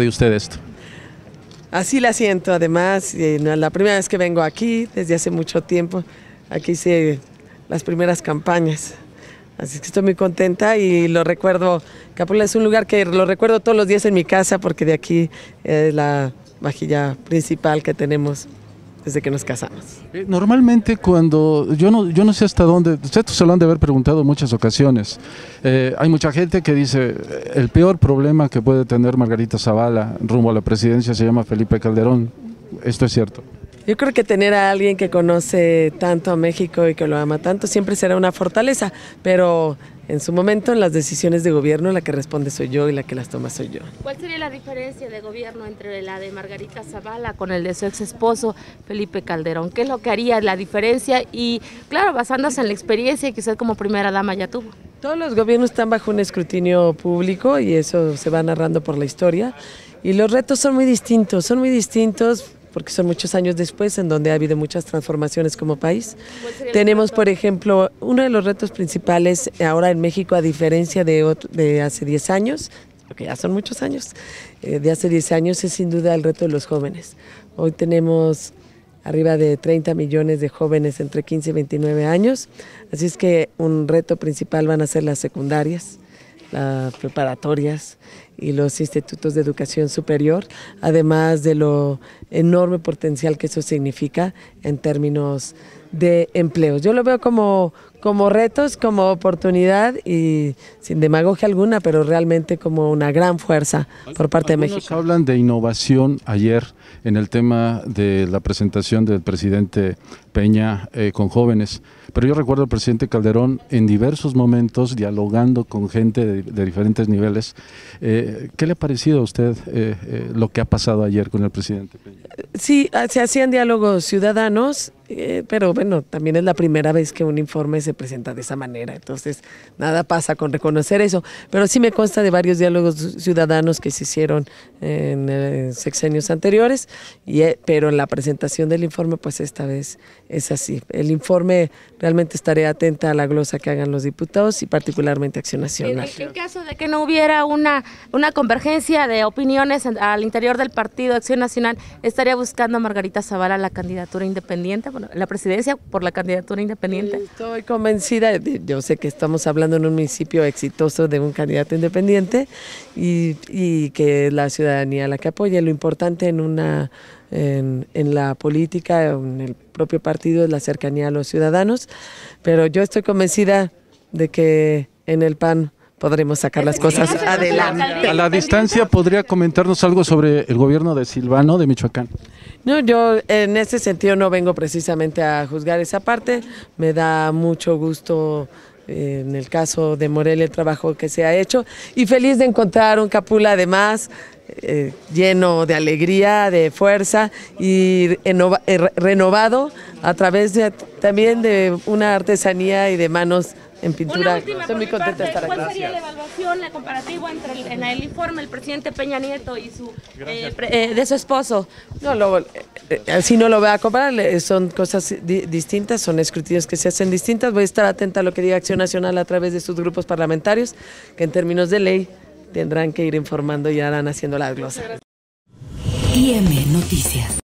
de usted esto? Así la siento, además, eh, la primera vez que vengo aquí, desde hace mucho tiempo, aquí hice las primeras campañas. Así que estoy muy contenta y lo recuerdo, Capula es un lugar que lo recuerdo todos los días en mi casa porque de aquí es la vajilla principal que tenemos desde que nos casamos. Eh, normalmente cuando, yo no, yo no sé hasta dónde, ustedes se lo han de haber preguntado muchas ocasiones, eh, hay mucha gente que dice, eh, el peor problema que puede tener Margarita Zavala rumbo a la presidencia se llama Felipe Calderón, ¿esto es cierto? Yo creo que tener a alguien que conoce tanto a México y que lo ama tanto siempre será una fortaleza, pero en su momento, en las decisiones de gobierno, la que responde soy yo y la que las toma soy yo. ¿Cuál sería la diferencia de gobierno entre la de Margarita Zavala con el de su ex esposo Felipe Calderón? ¿Qué es lo que haría la diferencia? Y claro, basándose en la experiencia que usted como primera dama ya tuvo. Todos los gobiernos están bajo un escrutinio público y eso se va narrando por la historia. Y los retos son muy distintos, son muy distintos porque son muchos años después en donde ha habido muchas transformaciones como país. Tenemos, por ejemplo, uno de los retos principales ahora en México, a diferencia de, hace 10 años, que ya son muchos años, eh, de hace 10 años es sin duda el reto de los jóvenes. Hoy tenemos arriba de 30 millones de jóvenes entre 15 y 29 años, así es que un reto principal van a ser las secundarias las ah, preparatorias y los institutos de educación superior, además de lo enorme potencial que eso significa en términos de empleos. Yo lo veo como, como retos, como oportunidad y sin demagogia alguna, pero realmente como una gran fuerza por parte de México. Hablan de innovación ayer en el tema de la presentación del presidente Peña eh, con jóvenes, pero yo recuerdo al presidente Calderón en diversos momentos dialogando con gente de, diferentes niveles. Eh, ¿Qué le ha parecido a usted eh, lo que ha pasado ayer con el presidente Peña? Sí, se hacían diálogos ciudadanos eh, pero bueno, también es la primera vez que un informe se presenta de esa manera, entonces nada pasa con reconocer eso, pero sí me consta de varios diálogos ciudadanos que se hicieron en, eh, sexenios anteriores, y, eh, pero en la presentación del informe pues esta vez es así. El informe realmente estaré atenta a la glosa que hagan los diputados y particularmente Acción Nacional. En, caso de que no hubiera una, una convergencia de opiniones al interior del partido Acción Nacional, ¿estaría buscando a Margarita Zavala la candidatura independiente? la presidencia por la candidatura independiente? Estoy convencida, yo sé que estamos hablando en un municipio exitoso de un candidato independiente y, que la ciudadanía la que apoya, Lo importante en una en, en, la política, en el propio partido, es la cercanía a los ciudadanos, pero yo estoy convencida de que en el PAN podremos sacar las cosas adelante. A la distancia, ¿podría comentarnos algo sobre el gobierno de Silvano de Michoacán? No, yo en ese sentido no vengo precisamente a juzgar esa parte. Me da mucho gusto eh, en el caso de Morel el trabajo que se ha hecho y feliz de encontrar un Capula además eh, lleno de alegría, de fuerza y eh, renovado a través de, también de una artesanía y de manos en pintura. Última, Estoy muy contenta de estar ¿Cuál sería la evaluación, la comparativa entre el, en el informe el presidente Peña Nieto y su eh, eh, de su esposo? No, lo, eh, no lo voy a comparar, son cosas distintas, son escrutinios que se hacen distintas. Voy a estar atenta a lo que diga Acción Nacional a través de sus grupos parlamentarios, que en términos de ley tendrán que ir informando y harán haciendo la glosa. IM Noticias.